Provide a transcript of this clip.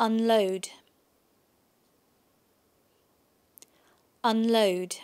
unload unload